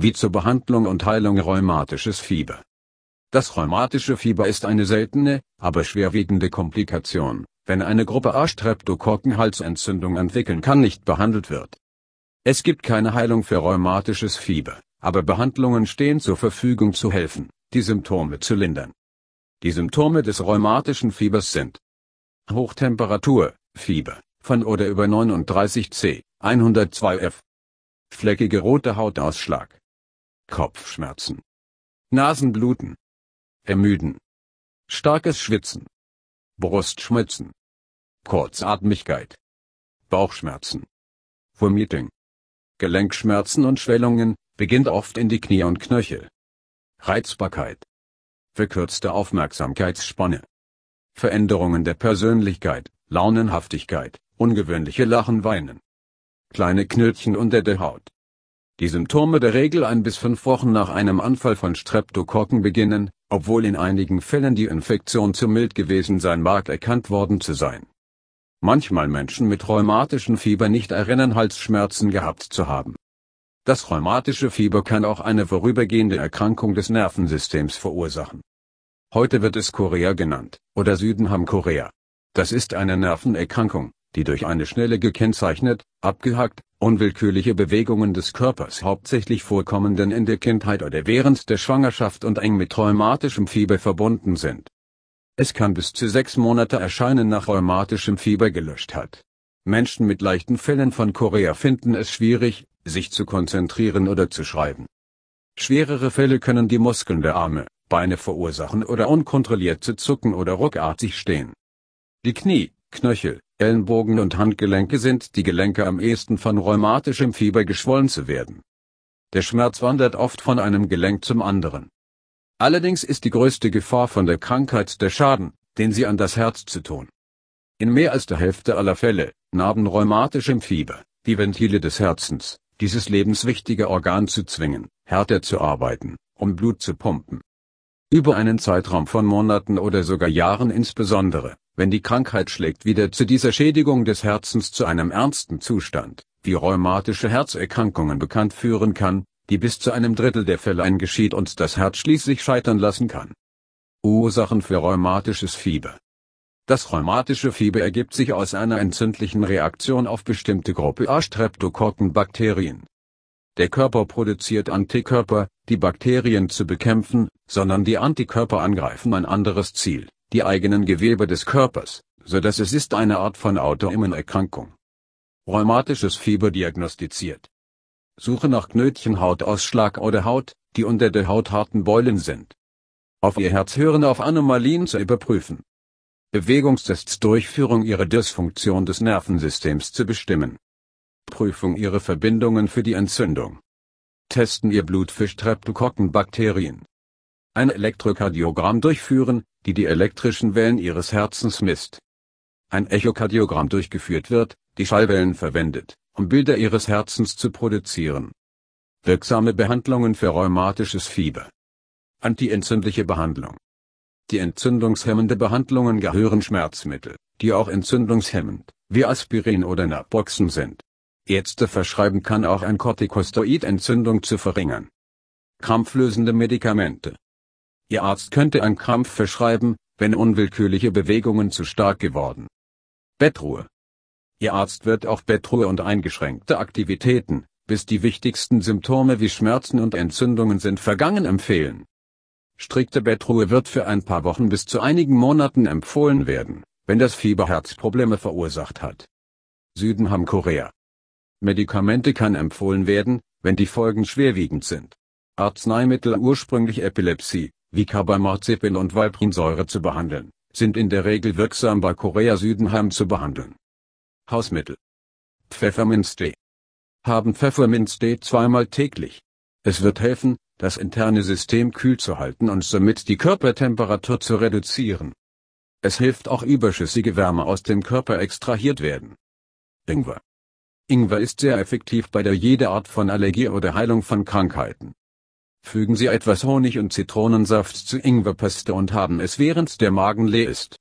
wie zur Behandlung und Heilung rheumatisches Fieber. Das rheumatische Fieber ist eine seltene, aber schwerwiegende Komplikation, wenn eine Gruppe A Streptokokkenhalsentzündung entwickeln kann nicht behandelt wird. Es gibt keine Heilung für rheumatisches Fieber, aber Behandlungen stehen zur Verfügung zu helfen, die Symptome zu lindern. Die Symptome des rheumatischen Fiebers sind Hochtemperatur, Fieber, von oder über 39 C, 102 F. Fleckige rote Hautausschlag, Kopfschmerzen, Nasenbluten, Ermüden, starkes Schwitzen, Brustschmerzen, Kurzatmigkeit, Bauchschmerzen, Vomiting, Gelenkschmerzen und Schwellungen, beginnt oft in die Knie und Knöchel. Reizbarkeit, verkürzte Aufmerksamkeitsspanne, Veränderungen der Persönlichkeit, Launenhaftigkeit, ungewöhnliche Lachen, Weinen, kleine Knötchen unter der Haut. Die Symptome der Regel ein bis fünf Wochen nach einem Anfall von Streptokokken beginnen, obwohl in einigen Fällen die Infektion zu mild gewesen sein mag erkannt worden zu sein. Manchmal Menschen mit rheumatischen Fieber nicht erinnern Halsschmerzen gehabt zu haben. Das rheumatische Fieber kann auch eine vorübergehende Erkrankung des Nervensystems verursachen. Heute wird es Korea genannt, oder Südenham-Korea. Das ist eine Nervenerkrankung, die durch eine schnelle gekennzeichnet, abgehackt, Unwillkürliche Bewegungen des Körpers hauptsächlich vorkommenden in der Kindheit oder während der Schwangerschaft und eng mit rheumatischem Fieber verbunden sind. Es kann bis zu sechs Monate erscheinen nach rheumatischem Fieber gelöscht hat. Menschen mit leichten Fällen von Korea finden es schwierig, sich zu konzentrieren oder zu schreiben. Schwerere Fälle können die Muskeln der Arme, Beine verursachen oder unkontrolliert zu zucken oder ruckartig stehen. Die Knie, Knöchel, Ellenbogen und Handgelenke sind die Gelenke am ehesten von rheumatischem Fieber geschwollen zu werden. Der Schmerz wandert oft von einem Gelenk zum anderen. Allerdings ist die größte Gefahr von der Krankheit der Schaden, den sie an das Herz zu tun. In mehr als der Hälfte aller Fälle, Narben rheumatischem Fieber, die Ventile des Herzens, dieses lebenswichtige Organ zu zwingen, härter zu arbeiten, um Blut zu pumpen über einen Zeitraum von Monaten oder sogar Jahren insbesondere, wenn die Krankheit schlägt wieder zu dieser Schädigung des Herzens zu einem ernsten Zustand, wie rheumatische Herzerkrankungen bekannt führen kann, die bis zu einem Drittel der Fälle eingeschieht und das Herz schließlich scheitern lassen kann. Ursachen für rheumatisches Fieber Das rheumatische Fieber ergibt sich aus einer entzündlichen Reaktion auf bestimmte Gruppe A Streptokokkenbakterien der Körper produziert Antikörper, die Bakterien zu bekämpfen, sondern die Antikörper angreifen ein anderes Ziel, die eigenen Gewebe des Körpers, so dass es ist eine Art von Autoimmunerkrankung. Rheumatisches Fieber diagnostiziert. Suche nach Knötchenhautausschlag oder Haut, die unter der Haut harten Beulen sind. Auf ihr Herz hören auf Anomalien zu überprüfen. Bewegungstests Durchführung ihre Dysfunktion des Nervensystems zu bestimmen. Prüfung ihre Verbindungen für die Entzündung. Testen ihr Blut für Streptokokkenbakterien. Ein Elektrokardiogramm durchführen, die die elektrischen Wellen ihres Herzens misst. Ein Echokardiogramm durchgeführt wird, die Schallwellen verwendet, um Bilder ihres Herzens zu produzieren. Wirksame Behandlungen für rheumatisches Fieber. Antientzündliche Behandlung. Die entzündungshemmende Behandlungen gehören Schmerzmittel, die auch entzündungshemmend, wie Aspirin oder Naproxen sind. Ärzte verschreiben kann auch ein Corticosteroidentzündung zu verringern. Krampflösende Medikamente. Ihr Arzt könnte einen Krampf verschreiben, wenn unwillkürliche Bewegungen zu stark geworden. Bettruhe. Ihr Arzt wird auch Bettruhe und eingeschränkte Aktivitäten, bis die wichtigsten Symptome wie Schmerzen und Entzündungen sind vergangen empfehlen. Strikte Bettruhe wird für ein paar Wochen bis zu einigen Monaten empfohlen werden, wenn das Fieber Herzprobleme verursacht hat. Süden Ham Korea Medikamente kann empfohlen werden, wenn die Folgen schwerwiegend sind. Arzneimittel ursprünglich Epilepsie, wie Carbamazepin und Valprinsäure zu behandeln, sind in der Regel wirksam bei Korea Südenheim zu behandeln. Hausmittel Pfefferminztee Haben Pfefferminztee zweimal täglich. Es wird helfen, das interne System kühl zu halten und somit die Körpertemperatur zu reduzieren. Es hilft auch überschüssige Wärme aus dem Körper extrahiert werden. Ingwer Ingwer ist sehr effektiv bei der jede Art von Allergie oder Heilung von Krankheiten. Fügen Sie etwas Honig und Zitronensaft zu Ingwerpaste und haben es während der Magen leer ist.